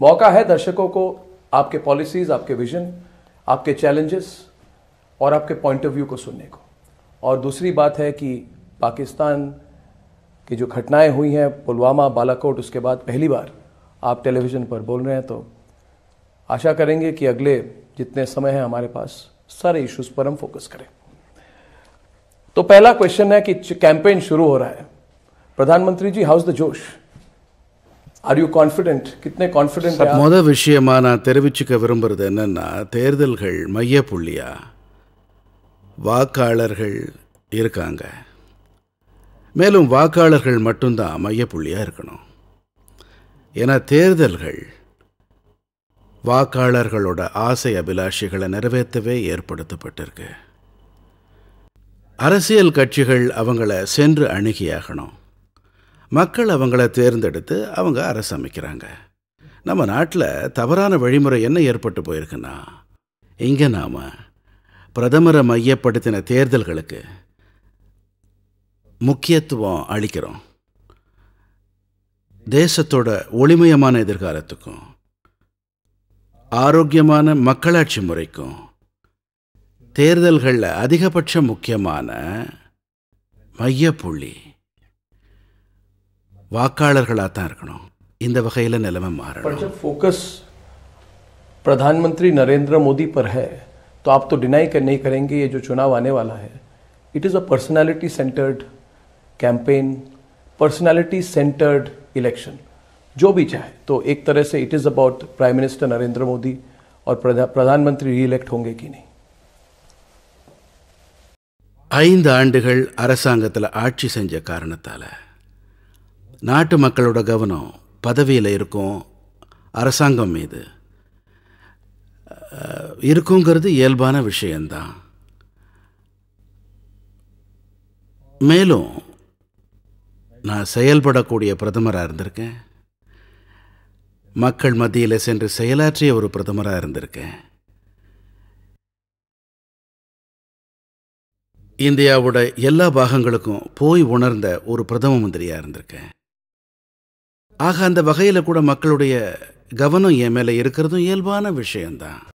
मौका है दर्शकों को आपके पॉलिसीज आपके विजन आपके चैलेंजेस और आपके पॉइंट ऑफ व्यू को सुनने को और दूसरी बात है कि पाकिस्तान की जो घटनाएं हुई हैं पुलवामा बालाकोट उसके बाद पहली बार आप टेलीविज़न पर बोल रहे हैं तो आशा करेंगे कि अगले जितने समय हैं हमारे पास सारे इश्यूज़ पर हम फोकस करें तो पहला क्वेश्चन है कि कैंपेन शुरू हो रहा है प्रधानमंत्री ji how's the josh are you confident கிட்னே கான்ஃபிடென்ட் மொதல் விஷயமாக நான் தெரிவிச்சுக்க விரும்புகிறது என்னென்னா தேர்தல்கள் மைய புள்ளியா வாக்காளர்கள் இருக்காங்க மேலும் வாக்காளர்கள் மட்டும்தான் புள்ளியாக இருக்கணும் ஏன்னா தேர்தல்கள் வாக்காளர்களோட ஆசை அபிலாஷைகளை நிறைவேற்றவே ஏற்படுத்தப்பட்டிருக்கு அரசியல் கட்சிகள் அவங்கள சென்று அணுகியாகணும் மக்கள் அவங்கள தேர்ந்தெடுத்து அவங்க அரசு அமைக்கிறாங்க நம்ம நாட்டில் தவறான வழிமுறை என்ன ஏற்பட்டு போயிருக்குன்னா இங்கே நாம் பிரதமரை மையப்படுத்தின தேர்தல்களுக்கு முக்கியத்துவம் அளிக்கிறோம் தேசத்தோட ஒளிமயமான எதிர்காலத்துக்கும் ஆரோக்கியமான மக்களாட்சி முறைக்கும் தேர்தல்களில் அதிகபட்ச முக்கியமான மையப்புள்ளி வாக்காளர்களாக தான் இருக்கணும் இந்த வகையில் நிலைமை மாறணும் ஃபோக்கஸ் प्रधानमंत्री नरेंद्र मोदी पर है तो आप तो डिनाई कर नहीं करेंगे ये जो चुनाव आने वाला है it is a personality centered campaign personality centered election जो भी चाहे तो एक तरह से it is about prime minister Narendra Modi और प्रधानमंत्री री इलेक्ट होंगे कि नहीं ஐந்து ஆண்டுகள் அரசாங்கத்தில் ஆட்சி செஞ்ச காரணத்தால் நாட்டு மக்களோட கவனம் பதவியில் இருக்கும் அரசாங்கம் மீது இருக்குங்கிறது இயல்பான விஷயந்தான் மேலும் நான் செயல்படக்கூடிய பிரதமராக இருந்திருக்கேன் மக்கள் மத்தியில் சென்று செயலாற்றிய ஒரு பிரதமராக இருந்திருக்கேன் இந்தியாவோட எல்லா பாகங்களுக்கும் போய் உணர்ந்த ஒரு பிரதம மந்திரியாக இருந்திருக்கேன் ஆக அந்த வகையில் கூட மக்களுடைய கவனம் என் மேலே இருக்கிறதும் இயல்பான விஷயந்தான்